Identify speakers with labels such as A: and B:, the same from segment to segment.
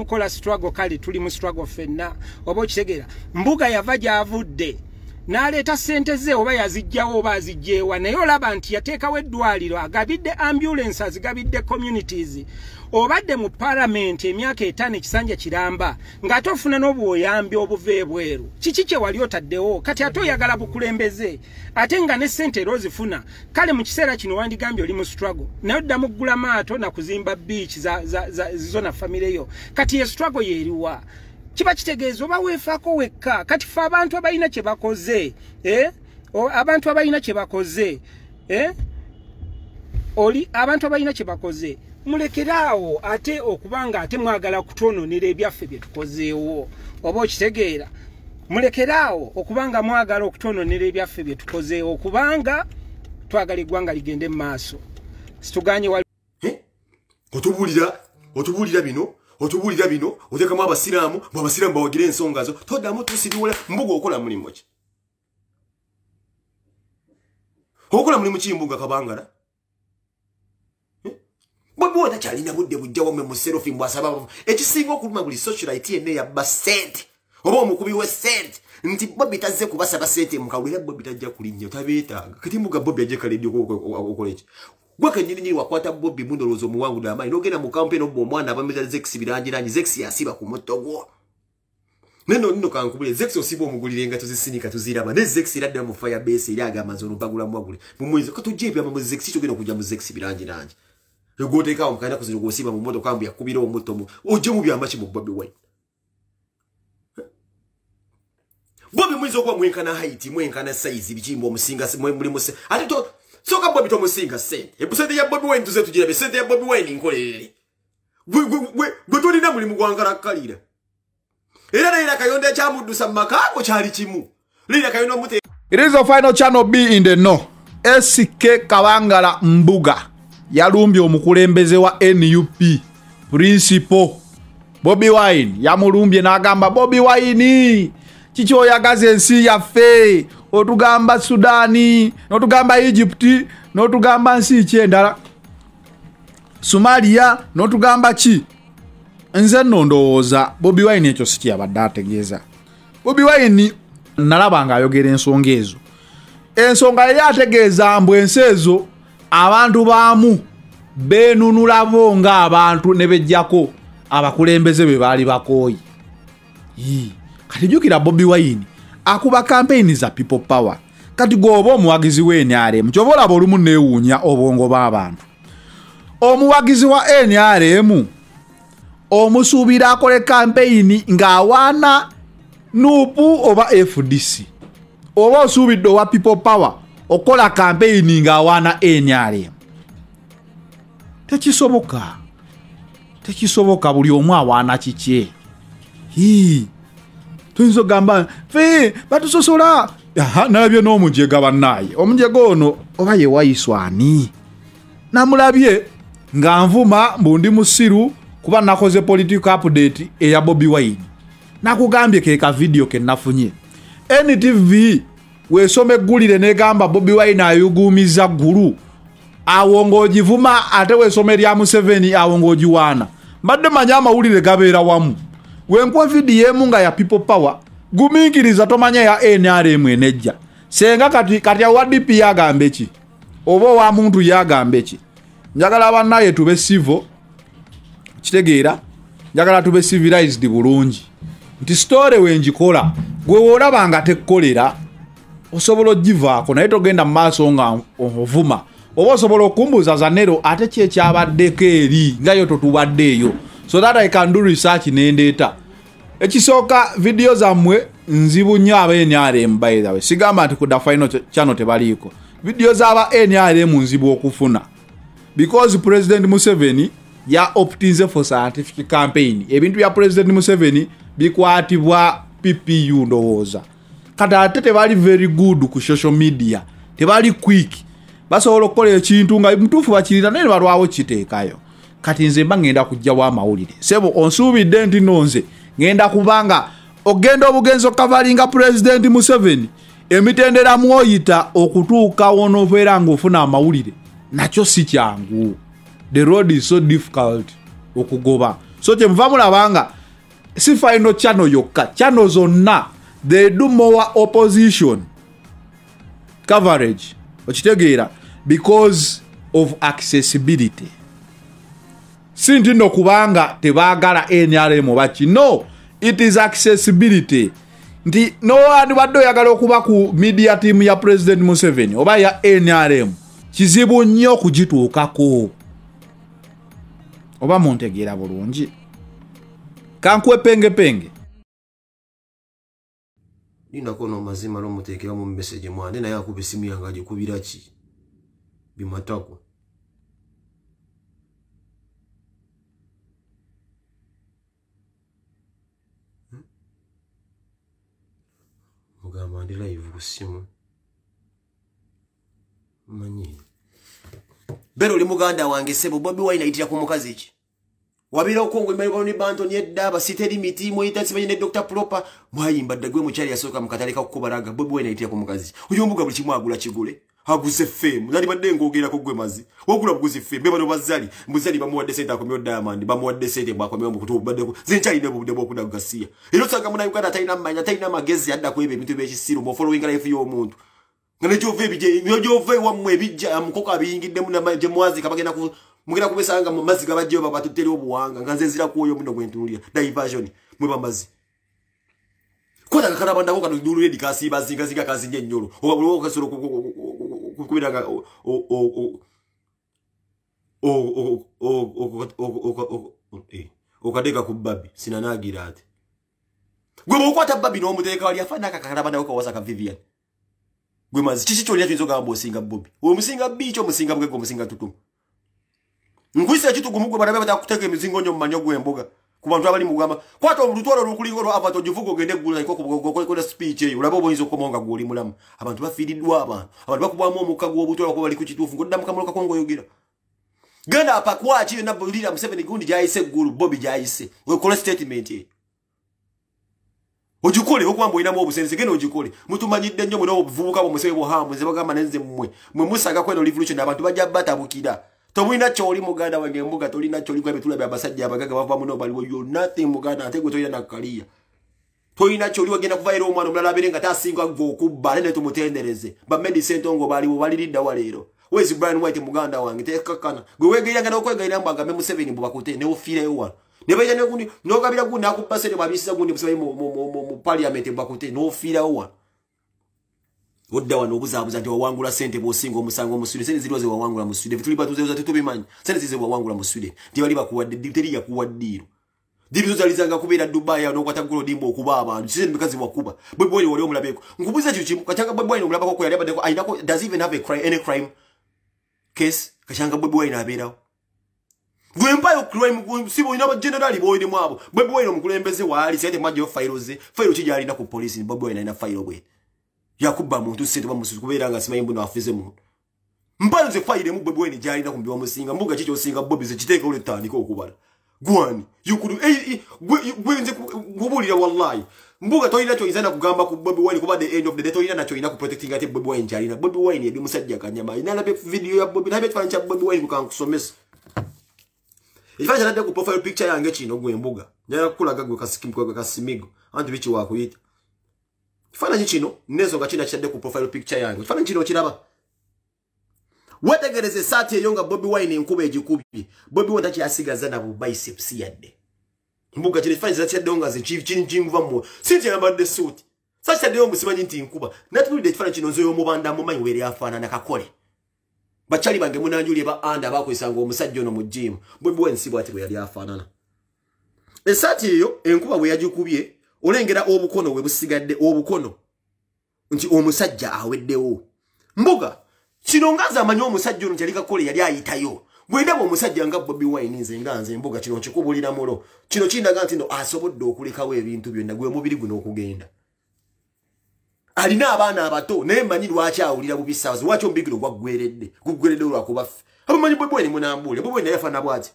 A: mukola struggle kali tuli mu struggle fenna oba okitegeera mbuga yava gyavudde n'aleeta sente ze oba yazijjawo oba azijjaewa naye olaba nti yateekawo eddwaliro agabidde ambulance azigabidde communities obadde mu palamenti emyaka etaano ekisanja kiramba ng'ate ofuna n'obuoyambi obuva ebweru kiki kye wali otaddewo kati ate oyagala bukulembeze ate nga ne sente era ozifuna kale mu kiseera kino wandigambye oli mu struggle naye odda mu ggula maato nakuzimba biach zizona famireyo kati ye struggle yeeriwa kiba kitegeeza oba weefaako wekka kati fe abantu abalina kye bakoze e? abantu abalina kye bakoze e? oli abantu abalina kye bakoze mulekeraawo ate okuba nga ate mwagala kutwononera ebyaffe bye tukozeewo oba okitegeera mulekeraawo okuba nga mwagala okutwononera ebyaffe bye tukozeewo kubanga twagala eggwanga ligende mu maaso situganye wa otubuulira
B: otubuulira bino otubuulira bino oteekamu abasiraamu abasiraamu bawagire ensonga zo toddamu tusibiwola mbuga okola mulimu ki okola mulimu ki mbuga kabangala eh? bwebwa otakyalina budde bujjawamme muserofi mbwasaba ekisinga okuluma buli socialite yenna eyabba sente oba omukubi we sente nti bobi tazze kubasaba sente mukawulira bobi tajja kulinnya tabeetaaga kati mbuga bobi ajekaledi okolaki gwe kenyini nyini wakwata bobi mu ndolowooza omuwangu dmaanyi nogenda mu kampe nobba omwana abameza zesi birangirangi zesi yasiba ku motto gwo nenonino kankubule zesi osiba omugulire nga tuzisinika tuziraba ne zesi era ddala mu faya besi era agamaze onobagulamuwagule mumwezi katujja ebyama mu zesi togenda okujja mu zesi birangirangi ogwoteekawo mukaina kuzino gwosiba mu motoka mbu yakubira omutto mu ojje mu byamaki mu bobi wine bobi mwinza okuba mwenkana haiti mwenkana saizi bikimba omusinga mulimu ate Soka bobi tomu singa sente. Ebu sente ya bobi wei mtuze tujirebe. Sente ya bobi wei ninkolele. Gwe, gwe, gwe, gwe toni na mulimu kwa angara kalira. Era na ila kayonde cha mudu sambaka ako charichimu.
C: Lila kayono mute. It is the final channel B in the no. SK Kawangala Mbuga. Yalumbi omukulembeze wa NUP. Principal. Bobby Wine. Yamulumbi na agamba. Bobby Wine. Chicho ya gaze nsi ya fee. otugamba sudaani notugamba egypti notugamba nsi ki endala somaliya notugamba ki nze nno ndowooza bobi wine ekyo si kyabadde ategeeza bobi wine nalaba ngaayogera ensonga ezo ensonga yali ategeeza mbu ensi ezo abantu baamu benunulabo ngaabantu ne bejjako abakulembeze be baali bakooyi kati jukira bobi wine akuba kampeyini za people power kati gwoba omuwagizi wa nrm kyoba olaba olumu neewuunya obwongo bw'abantu omuwagizi wa nrm omusuubira akole kampeyini ng'awaana nupu oba fdc oba osuubidde owa people power okola kampeyini ng'awaana nrm tekisoboka tekisoboka buli omu awaana kikye hii tuyinza okugamba fe batusosola nalabye n'omujega bannaaye omujega ono oba yewayiswani namulabye nga nvuma mbu ndi musiru kuba nakoze political update eya bobi wine nakugambye keka vidiyo kenafunye ntv wesoma eggulire negamba bobi wine ayugumiza ggulu awo ng'ogivuma ate wesoma erya museveni awo ng'ogiwaana mbadde manya amawulire gabeera wamu wenkwa vidiyo emu nga ya people power gumingiriza tomanya ya nrm enejja senga kati kati awa dp yagamba eki oba owa muntu yagamba eki njagala bannaye tube civil kitegeera njagala tube civilized bulungi nti store wenjikola gwewolabanga tekkolera osobola ogivaako naye togenda mumaaso nga ovuma oba osobola okumbuuza zanero ate kyekyabaddeko eri ngayo totubaddeeyo so thatika do research nendeta ekisooka vidiyo zammwe nzibu nnyo aba nrm bytw sigamba nti kuda final chano tebaliiko vidiyo zaba nrm nzibu okufuna because president museveni ya optize for scientific campaign ebintu bya president museveni bikwatibwa ppu ndowooza kati ate tebali very good ku social media tebali quick basobola okukola ekintu nga mutuufu bakirira naye nebalwawo kiteekayo kati nze mba ŋŋenda kujjawo amawulire sebo onsuubidde nti nonze ŋŋenda kubanga ogenda obugenzi okavalinga pulezidenti museveni emitendera muoyita okutuuka wonoobeera ngaofuna amawulire nakyo si kyangu the road is so difficult okugoba so kyemuva mulabanga si fino chano yokka chano zonna they do more opposition coverage okitegeera because of accessibility si nti nno kubanga tebaagala nrm oba kino it is accessibility nti nowandibadde oyagala okuba ku media tiamu ya president museveni oba ya nrm kizibu nnyo okugituukako oba muntegeera bulungi kankuwa epengepenge
B: ninako n'omazima lomuteekeramu mumesege mwane naye akuba esimu yange agikubira ki bimatako ngamba ndi live ku simu manyi bero oli muganda wange sebo bobi wainayitira ku mukazi eki wabira okongo imayibwa ne banto nyedda basite limiti moyita sibanye ne dr propa mwayimba dagwe mukyali yasoka mukatale kakukubalaga bobi wainayitira ku mukazi oyo mbuga buli kimwagula kigule aguze fame nalibadde ngaogerako gwe mazi wagula buguzi fame bebano bazali muzali bamuwadde sente akomyo diamond bamuwadde sente bwakomyo mukutubadde zinchaide bubude bwokuda gasia ero sanga muna yukana taina manya taina magezi adda ku ebe bintu bechisiru mo following life yo muntu ngale jove bije yo jove wa mwe bijja amukoka eh, biingide muna je mwazi kabagenda ku mugira kubesanga mazi gabaje baba tuteli obuwanga nganze zira kuoyo muno gwentulia diversion mwe bambazi kwa dakana banda ko kanu dulu ye dikasi bazinga zinga kazi nyenyoro obabulo okasoro kubira ga o o o o o o o o okadeka ku babi sinanagira ati gwe bwokwata babi n'omuteeka wali afaana akakakalaba nawe kawasa ka vivian gwe mazi kiki kyolina tuyinza okagamba osinga bobi omusinga biki omusinga bugege omusinga tutumu nkwisa ekitugumu gwe banabe batakuteeka emizingo nyo mumanyo gwe mbuga ku bantu abali mu kugamba kwata olutwalo olukulinga olwava togivuga ogende kugulakola speech eyo olaba obayinza okukomanga gwoli mulamu abantu bafiiriddwa abantu abantu bakubwamu omukka gwobutwalakuba bali ku kituufu ngaoddamukamulokako ngaoyogera genda apakwaki yona lira museveni gundi gyayise eggulu bobi gyayise okola statement eyo ogikole okubamba oyinamu obusenze gena ogikole mutumanyidde nnyo mwenaobuvubuka bwe musebe buhambu nze bagamba nenze mmwe mwe musagako eno revolution abantu bajja batabukira tobulina kyoli muganda wange embuga tolina kyolia betulaba abasajja abagaga bava muno baliwo yonathin muganda ate gwe tolina nakkaliya tolina kyoli wagenda kuva era omwana omulala abere nga tasinga gwe okubba ale netumutendereze bamedi sente ngo baliwo baliriddawa leero wezi brian white muganda wange tekakana gwe wegeranga nokwegairamu agambe museveni bubakute neofiirayo wa nebaira nogabira gundi akubasere bwabisiza gundi musibai mu parliament bakute nofiirayo wano Wodda wano obuzaabuza nti wawangula sente bw'osinga omusango mu sweden sente ziriwa zewawangula mu sweden fetuli batuzeoza tetubimanyi sente zize zizewawangula mu sweden tebali bakuwadde teri yakuwa ddiiro dibizo zalizanga kubira dubai ano kwata gulo dimbo okuba abantu sisi mikazi wakuba bobi wali wali omulabe ko. Ngubuza kimu kachanga bobi wali omulabako ko yali abadeko ainako does even have a crime any crime case kachanga bobi wali mpa yo crime ko sibo ina general boyi mwabo bobi wali omukulembeze wali sente majo failo ze failo kijali na ku police bobi wali na failo bwe yakubba muntu sente bamusuzu kubeera nga simanyi mbu nafize muntu mpanze fayire mu bwebweni gyalina kumbi wamusinga mbuga ki kyosinga bobiza kiteekawo lettandika okubala gwani yukulu eh, eh, gwenze kubulira wallahi mbuga tolina kyoyinza nakugamba ku bobi wine kuba the end of the day tolina nakyoyina ku protecting ate bobi wine gyalina bobi wine yebi musajja kanyama inalabe video ya bobi nalabe ekifaananyi kya bobi wine kukankusomesa ekifaananyi kyalabe ku profile picture yange kino gwe mbuga njagala kukulaga gwe kasimigo anti biki wakuyita Kifaananyi kino n'ensonga kinakitadde ku profile picture yange. Kifaananyi kino okiraba. Weetegereza essaati eyo nga Bobi Wine enkuba egikubye. Bobi Wine takyasigaza na bu biceps yadde. Mbuga kino ekifaananyi kinakitaddewo nga nze nkiri kiri nkiri mu suuti eyambadde suuti. Sakitaddewo mbu simanyi nti nkuba. Netubulidde ekifaananyi kino nzeeyo mubanda mu mayi weeri afaanana kakole. Bakyali bange munanjuli ba anda abaakozesanga omusajja ono mu jjiimu. Bobi Wine si bw'ati bwe yali afaanana. Essaati eyo enkuba bwe yagikubye olengera obukono we busigadde obukono nti omusajja aweddewo mbuga kino ngaze amanyi omusajja ono tyalikakole yali ayitayo bwendaba omusajja nga bobi wininze nganze mbuga kino nkikubulira mulo kino kindaga nti no asobodde okulekawo ebintu byonna gwe mubiri guno okugenda alina abaana abato naye manyi lwaki awulira bubisaawazi lwaki omubigiro gwaggweredde guggweredde olwakubaffe abamanyi bwebwenimunambuule bwebwenayafanabwati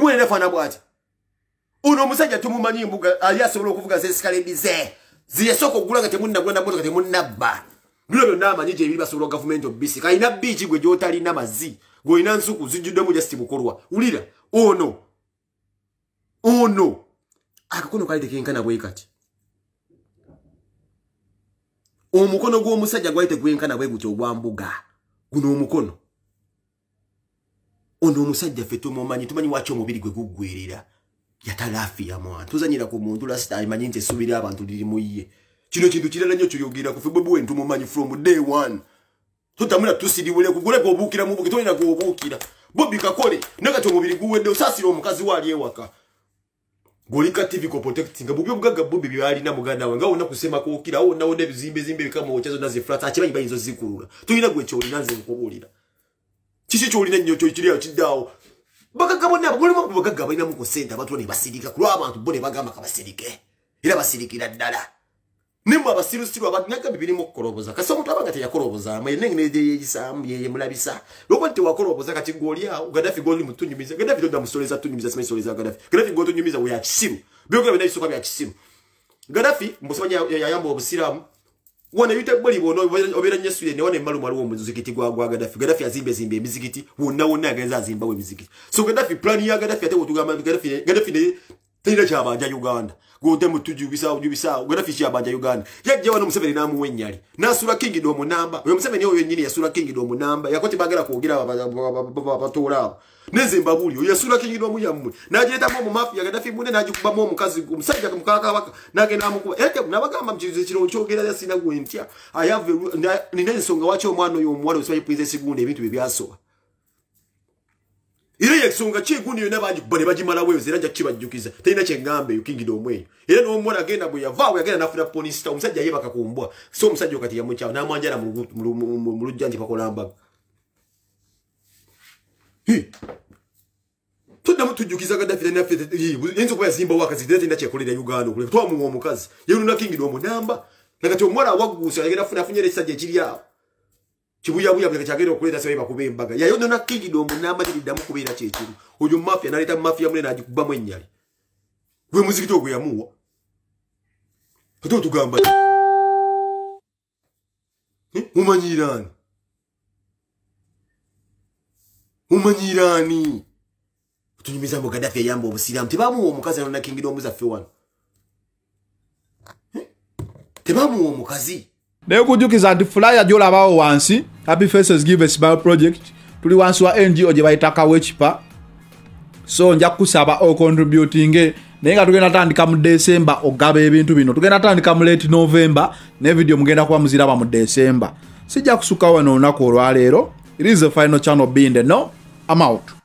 B: tumuwerere fana bwati uno omusajja tumumanyi embuga ali asobola okuvuga zesikalebize ziyasooka okugula nga temunnagulanamotoka temunnabba bino byonna amanyi gyebiri basobola gavumenti obbisi kalina biiki gwe gyotalina mazzi gweolina nsuku zijjuddemu jasiti bukolwa wulira ono ono akakono kali tekenkana bwe kati omukono gw'omusajja gwali tegwenkana bwe gutyo ogwambuga guno omukono ono omusajja ffe tumumanyi tumanyi waki omubiri gwe guggwerera yatalaafiya mwantu tozanyira ku muntu last amanyi nti essubira abantu liri muiye kino kintu kirala nnyo kyoyogera kufe bwebuwe ntumumanyi from day one totamula tusiriwereku goleka obuukira mubuki tolina gobuukira bobi kakole nakati omubiri guwedde osaasira omukazi waali ewaka golika tv coprotectinga bubi obugaga bubi byalina muganda wange awona kusemakookira awonawona ebizimbezimbe ebikamaokyazonazefrat akibanyi bayinza ozikulula tolina gwe kyolina nze nkubuulira kiki kyolina nnyo kyokirya kiddaawo bagagga bonna abagolema ku bagagga balinamu ku sente abantu ne basirika ku lw'abantu bo ne bagamba kabasirike era basirikira ddala nimu abasirusiru abanyagambi birimu okukoloboza kasi omuntu abanga teyakoloobozaamu yenna engeri yeyisaamu yeyemulabisa lwoba nti wakoloboza kati gwoliawo gadafi gooli mutunyumiza gadafi tonda musoleza tunyumiza sima soleza gadafi gadafi gotunyumiza weyakisiru byogera byonna bisooka byakisiru gadafi mbusoba yayamba obusiraamu wano yute bali bono obera nnyo sule ne wano emmalu mwali wo muzikiti gwa gwa Gaddafi Gaddafi azimbe zimbe emizikiti wonna wonna agenza azimba we mizikiti so Gaddafi plan ya Gaddafi ate wotugamba Gaddafi Gaddafi ne tina chaba ja Uganda gote mutuju bisa uju bisa Gaddafi chaba ja Uganda yaje wano musebe namu wenyali na sura king do munamba we musebe ne oyo nyini ya sura king do munamba yakoti bagala kuogira abatu ba, ba, ba, ba, ba, ba, ba, ba, nenze mbabuli oyasula kinyino mu yamwe najeta mu mumafu ya gadafi mune najikuba mu mukazi gumsaja kumkaka waka nagenda mu kuba eke nabagamba mchizo chiro chogera ya sina guentia ayave ninene songa wacho mwana yo mwana usaye pize sigunde bintu bibyaso ile ya kisunga chie guni yonaba ajikubane bajimala wewe zira jachiba jukiza. Taina che ngambe yu kingi domwe. Ile no mwana gena buya vawe ya gena nafira ponista. Umsaji ya hiba kakumbwa. So msaji wakati ya mchawa. Na mwanjana mlujanji pakolambaga. tuddamu tujjukiza gaddafi nnaffe yinza okuba yazimbawo akazi era tena kyekolera e uganda okuleka twamuwa omukazi ye olina kingida omunamba nakati omuwala awagguusi agenda funafunyera ekisajja ekiryawo kibuyabuyabuka kyagenda okuleeta sa eba kuba embaga yayonona kingida omunamba tiriddamu kubeera kyekimu oyo mumafiya naleeta mumafiya mune nagikubbamu ennyali gwe muzikiti ogwe yamuwa ate otugamba hm? umanyiraani umanyi irani tunyumiza mbo gaddafi yayamba obusiraamu tebamuwa omukazi anonakingira omuzaffe wano
C: tebamuwa omukazi naye okujukiza nti fulaya gyolabawo wansi happy faces give a smile project tuli wansi wa ngo gye bayita kawekipa so nja kukusaba okontributinge naye nga tugenda tandika mu december ogaba ebintu bino tugenda tandika mu late november ne vidiyo mugenda kuba muziraba mu december sijja kusukawo wano olunaku olwaleero it is the final channel being the no Amalto.